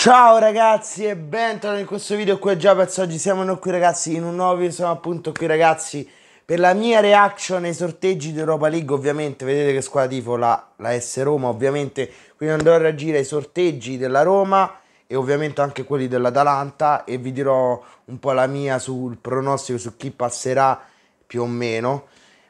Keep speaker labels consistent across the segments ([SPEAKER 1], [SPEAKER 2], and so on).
[SPEAKER 1] Ciao ragazzi e bentornati in questo video qui è Giapez, oggi siamo noi qui ragazzi in un nuovo video, siamo appunto qui ragazzi per la mia reaction ai sorteggi di Europa League ovviamente, vedete che squadra tifo la, la S Roma ovviamente, quindi andrò a reagire ai sorteggi della Roma e ovviamente anche quelli dell'Atalanta e vi dirò un po' la mia sul pronostico, su chi passerà più o meno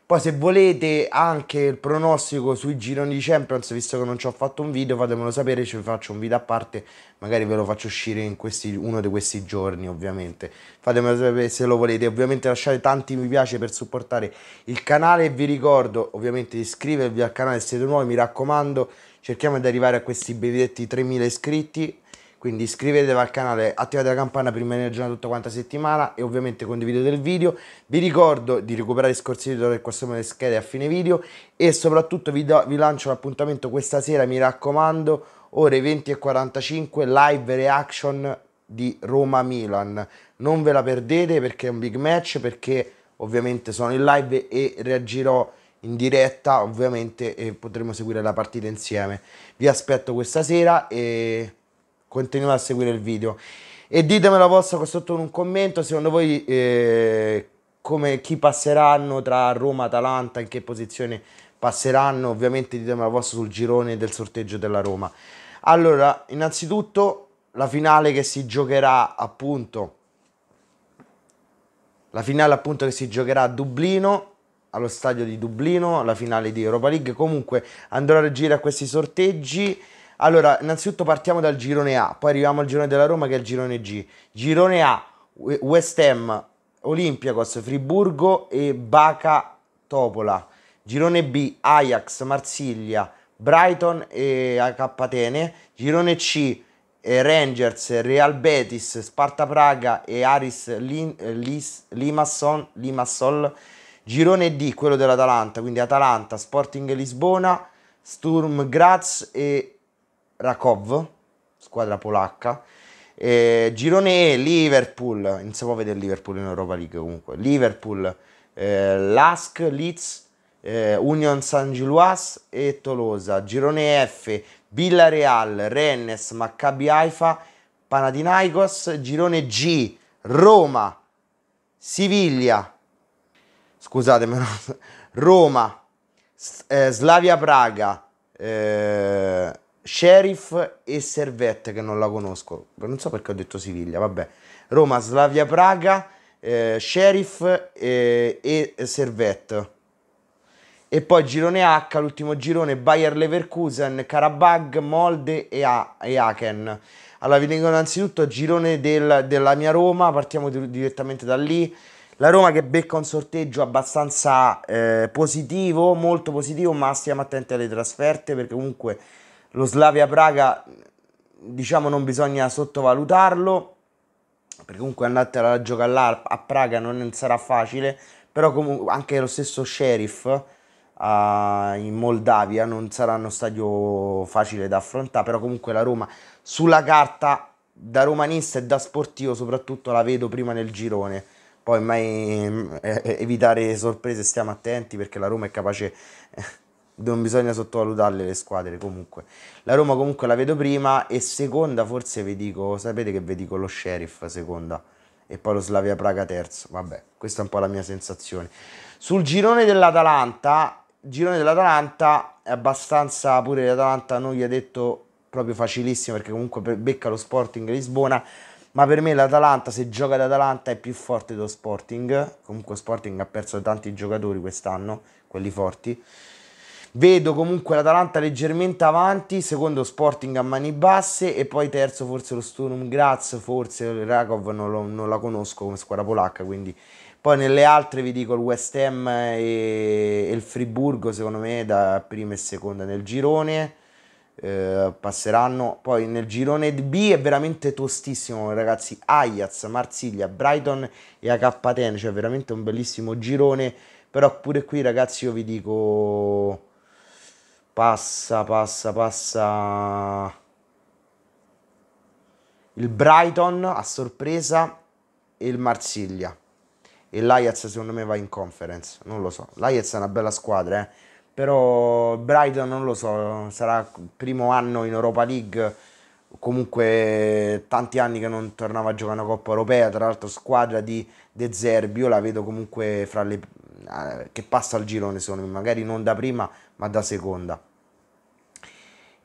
[SPEAKER 1] poi se volete anche il pronostico sui gironi di Champions, visto che non ci ho fatto un video, fatemelo sapere, ci faccio un video a parte, magari ve lo faccio uscire in questi, uno di questi giorni ovviamente. Fatemelo sapere se lo volete, ovviamente lasciate tanti mi piace per supportare il canale e vi ricordo ovviamente di iscrivervi al canale se siete nuovi, mi raccomando, cerchiamo di arrivare a questi benedetti 3000 iscritti quindi iscrivetevi al canale, attivate la campana per rimanere aggiornati tutta quanta settimana e ovviamente condividete il video. Vi ricordo di recuperare i scorsi video del costume delle schede a fine video e soprattutto vi, do, vi lancio l'appuntamento questa sera, mi raccomando, ore 20 e 45 live reaction di Roma-Milan. Non ve la perdete perché è un big match, perché ovviamente sono in live e reagirò in diretta ovviamente e potremo seguire la partita insieme. Vi aspetto questa sera e continuate a seguire il video. E ditemi la vostra sotto in un commento, secondo voi eh, come, chi passeranno tra Roma e Atalanta, in che posizione passeranno, ovviamente ditemi la vostra sul girone del sorteggio della Roma. Allora, innanzitutto la finale che si giocherà appunto la finale appunto che si giocherà a Dublino allo stadio di Dublino la finale di Europa League comunque andrò a reagire a questi sorteggi allora, innanzitutto partiamo dal girone A, poi arriviamo al girone della Roma che è il girone G. Girone A, West Ham, Olympiacos, Friburgo e Baca Topola. Girone B, Ajax, Marsiglia, Brighton e AK Atene. Girone C, eh, Rangers, Real Betis, Sparta Praga e Aris Lin, eh, Lis, Limassol, Limassol. Girone D, quello dell'Atalanta, quindi Atalanta, Sporting Lisbona, Sturm Graz e Rakov, squadra polacca. Eh, girone E, Liverpool, non si può vedere Liverpool in Europa League comunque. Liverpool, eh, Lask, Leeds, eh, Union San Giluas e Tolosa. Girone F, Villarreal, Rennes, Maccabi Haifa, Panadinaikos. Girone G, Roma, Siviglia, scusatemi, Roma, eh, Slavia Praga, eh, Sheriff e Servette che non la conosco, non so perché ho detto Siviglia, vabbè. Roma, Slavia Praga, eh, Sheriff eh, e Servette. E poi girone H, l'ultimo girone, Bayer Leverkusen, Karabag, Molde e, A- e Aken. Allora vi dico innanzitutto girone del, della mia Roma, partiamo di- direttamente da lì. La Roma che becca un sorteggio abbastanza eh, positivo, molto positivo, ma stiamo attenti alle trasferte perché comunque lo Slavia Praga diciamo non bisogna sottovalutarlo perché comunque andate a giocare là a Praga non sarà facile però comunque anche lo stesso Sheriff uh, in Moldavia non sarà uno stadio facile da affrontare però comunque la Roma sulla carta da romanista e da sportivo soprattutto la vedo prima nel girone poi mai eh, evitare sorprese stiamo attenti perché la Roma è capace eh, non bisogna sottovalutarle le squadre comunque. La Roma comunque la vedo prima e seconda forse vi dico, sapete che vi dico lo Sheriff seconda e poi lo Slavia Praga terzo, vabbè, questa è un po' la mia sensazione. Sul girone dell'Atalanta, girone dell'Atalanta è abbastanza pure l'Atalanta non gli ha detto proprio facilissimo perché comunque becca lo Sporting Lisbona, ma per me l'Atalanta se gioca ad Atalanta è più forte dello Sporting, comunque Sporting ha perso tanti giocatori quest'anno, quelli forti. Vedo comunque l'Atalanta leggermente avanti, secondo Sporting a mani basse e poi terzo forse lo Sturm Graz, forse il Rakov non, lo, non la conosco come squadra polacca, quindi poi nelle altre vi dico il West Ham e, il Friburgo, secondo me, da prima e seconda nel girone. Eh, passeranno poi nel girone B è veramente tostissimo ragazzi Ajax, Marsiglia, Brighton e AK10, cioè veramente un bellissimo girone però pure qui ragazzi io vi dico Passa, passa, passa. Il Brighton a sorpresa e il Marsiglia. E l'Ajax secondo me va in conference, non lo so. L'Ajax è una bella squadra, eh. Però Brighton non lo so, sarà primo anno in Europa League comunque tanti anni che non tornava a giocare una Coppa Europea, tra l'altro squadra di De Zerbi, io la vedo comunque fra le, eh, che passa al girone secondo me, magari non da prima ma da seconda.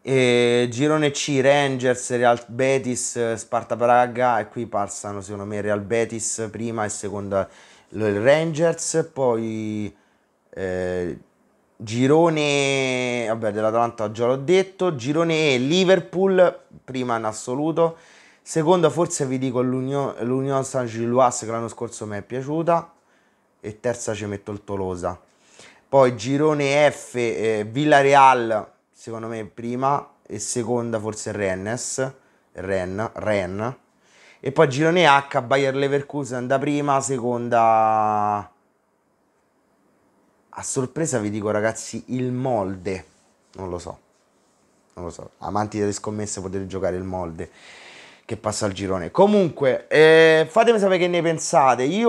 [SPEAKER 1] E girone C, Rangers, Real Betis, Sparta Praga e qui passano secondo me Real Betis prima e seconda il Rangers, poi eh, girone vabbè, dell'Atalanta già l'ho detto, girone E, Liverpool prima in assoluto, seconda forse vi dico l'Union, Saint-Gilloise che l'anno scorso mi è piaciuta e terza ci metto il Tolosa. Poi girone F, eh, Villarreal secondo me prima e seconda forse Rennes, Ren, Ren. E poi girone H, Bayer Leverkusen da prima, seconda... A sorpresa vi dico ragazzi, il molde, non lo so, non lo so, amanti delle scommesse potete giocare il molde che passa al girone. Comunque, eh, fatemi sapere che ne pensate. Io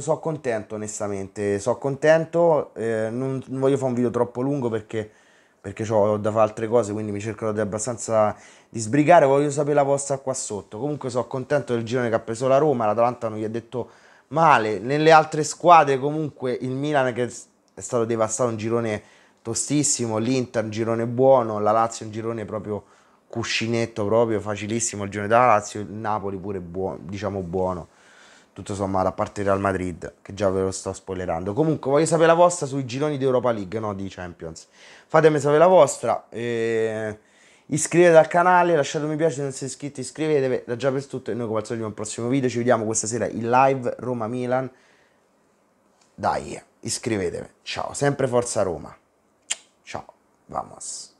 [SPEAKER 1] sono contento, onestamente. Sono contento. Eh, non, non voglio fare un video troppo lungo perché perché ho da fare altre cose, quindi mi cercherò di abbastanza di sbrigare, voglio sapere la vostra qua sotto. Comunque sono contento del girone che ha preso la Roma, l'Atalanta non gli ha detto male, nelle altre squadre comunque il Milan che è stato devastato, un girone tostissimo, l'Inter un girone buono, la Lazio un girone proprio cuscinetto proprio, facilissimo il girone della Lazio, il Napoli pure buono, diciamo buono tutto sommato, a parte Real Madrid, che già ve lo sto spoilerando. Comunque, voglio sapere la vostra sui gironi di Europa League, no di Champions. Fatemi sapere la vostra. E... Eh, iscrivetevi al canale, lasciate un mi piace se non siete iscritti, iscrivetevi. Da già per tutto e noi come al solito nel prossimo video ci vediamo questa sera in live Roma-Milan. Dai, iscrivetevi. Ciao, sempre Forza Roma. Ciao, vamos.